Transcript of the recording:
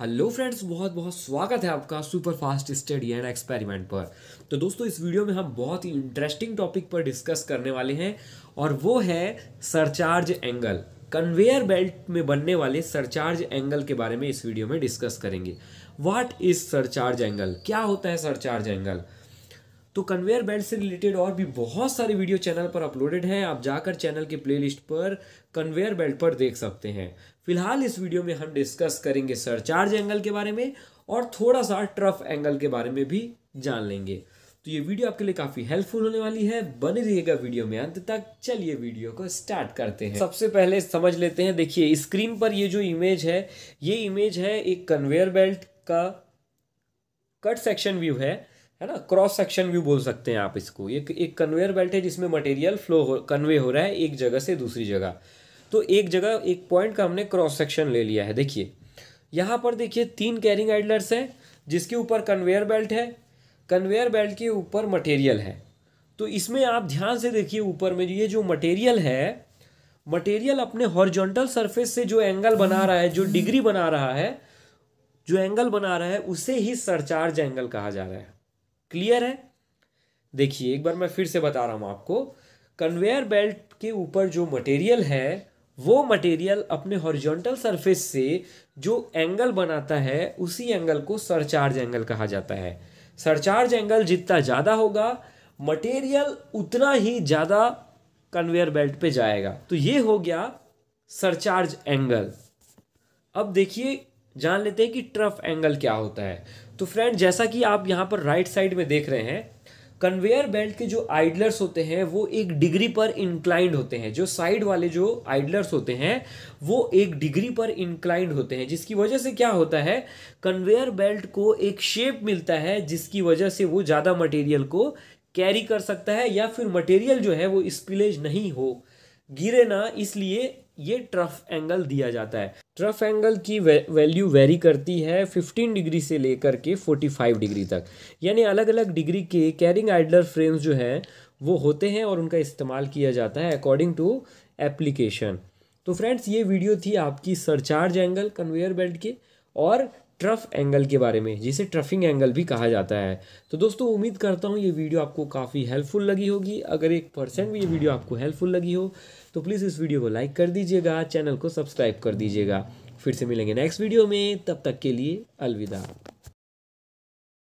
hello friends बहुत बहुत स्वागत है आपका super fast study and experiment पर तो दोस्तों इस वीडियो में हम बहुत ही इंटरेस्टिंग टॉपिक पर डिस्कस करने वाले हैं और वो है सरचार्ज एंगल कन्वेयर बेल्ट में बनने वाले सरचार्ज एंगल के बारे में इस वीडियो में डिस्कस करेंगे व्हाट इज सरचार्ज एंगल क्या होता है सरचार्ज एंगल तो कन्वेयर बेल्ट से रिलेटेड और भी बहुत सारे वीडियो चैनल पर अपलोडेड हैं आप जाकर चैनल के प्लेलिस्ट पर कन्वेयर बेल्ट पर देख सकते हैं फिलहाल इस वीडियो में हम डिस्कस करेंगे सरचार्ज एंगल के बारे में और थोड़ा सा ट्रफ एंगल के बारे में भी जान लेंगे तो ये वीडियो आपके लिए काफ़ी हेल्पफुल होने वाली है बने रहिएगा वीडियो में अंत तक चलिए वीडियो को स्टार्ट करते हैं सबसे पहले समझ लेते हैं देखिए स्क्रीन पर ये जो इमेज है ये इमेज है एक कन्वेयर बेल्ट का कट सेक्शन व्यू है है ना क्रॉस सेक्शन भी बोल सकते हैं आप इसको ये एक कन्वेयर बेल्ट है जिसमें मटेरियल फ्लो हो कन्वे हो रहा है एक जगह से दूसरी जगह तो एक जगह एक पॉइंट का हमने क्रॉस सेक्शन ले लिया है देखिए यहाँ पर देखिए तीन कैरिंग आइडलर्स हैं जिसके ऊपर कन्वेयर बेल्ट है कन्वेयर बेल्ट के ऊपर मटेरियल है तो इसमें आप ध्यान से देखिए ऊपर में ये जो मटेरियल है मटेरियल अपने हॉर्जोंटल सरफेस से जो एंगल बना रहा है जो डिग्री बना रहा है जो एंगल बना रहा है उसे ही सरचार्ज एंगल कहा जा रहा है क्लियर है देखिए एक बार मैं फिर से बता रहा हूँ आपको कन्वेयर बेल्ट के ऊपर जो मटेरियल है वो मटेरियल अपने हॉरिजॉन्टल सरफेस से जो एंगल बनाता है उसी एंगल को सरचार्ज एंगल कहा जाता है सरचार्ज एंगल जितना ज़्यादा होगा मटेरियल उतना ही ज़्यादा कन्वेयर बेल्ट पे जाएगा तो ये हो गया सरचार्ज एंगल अब देखिए जान लेते हैं कि ट्रफ एंगल क्या होता है तो फ्रेंड जैसा कि आप यहाँ पर राइट साइड में देख रहे हैं कन्वेयर बेल्ट के जो आइडलर्स होते हैं वो एक डिग्री पर इंक्लाइंड होते हैं जो साइड वाले जो आइडलर्स होते हैं वो एक डिग्री पर इंक्लाइंड होते हैं जिसकी वजह से क्या होता है कन्वेयर बेल्ट को एक शेप मिलता है जिसकी वजह से वो ज़्यादा मटेरियल को कैरी कर सकता है या फिर मटेरियल जो है वो स्पिलेज नहीं हो गिरे ना इसलिए ये ट्रफ एंगल दिया जाता है ट्रफ एंगल की वे, वैल्यू वेरी करती है 15 डिग्री से लेकर के 45 डिग्री तक यानी अलग अलग डिग्री के कैरिंग आइडलर फ्रेम्स जो हैं वो होते हैं और उनका इस्तेमाल किया जाता है अकॉर्डिंग टू एप्लीकेशन तो फ्रेंड्स ये वीडियो थी आपकी सरचार्ज एंगल कन्वेयर बेल्ट के और ट्रफ एंगल के बारे में जिसे ट्रफिंग एंगल भी कहा जाता है तो दोस्तों उम्मीद करता हूँ ये वीडियो आपको काफ़ी हेल्पफुल लगी होगी अगर एक परसेंट भी ये वीडियो आपको हेल्पफुल लगी हो तो प्लीज़ इस वीडियो को लाइक कर दीजिएगा चैनल को सब्सक्राइब कर दीजिएगा फिर से मिलेंगे नेक्स्ट वीडियो में तब तक के लिए अलविदा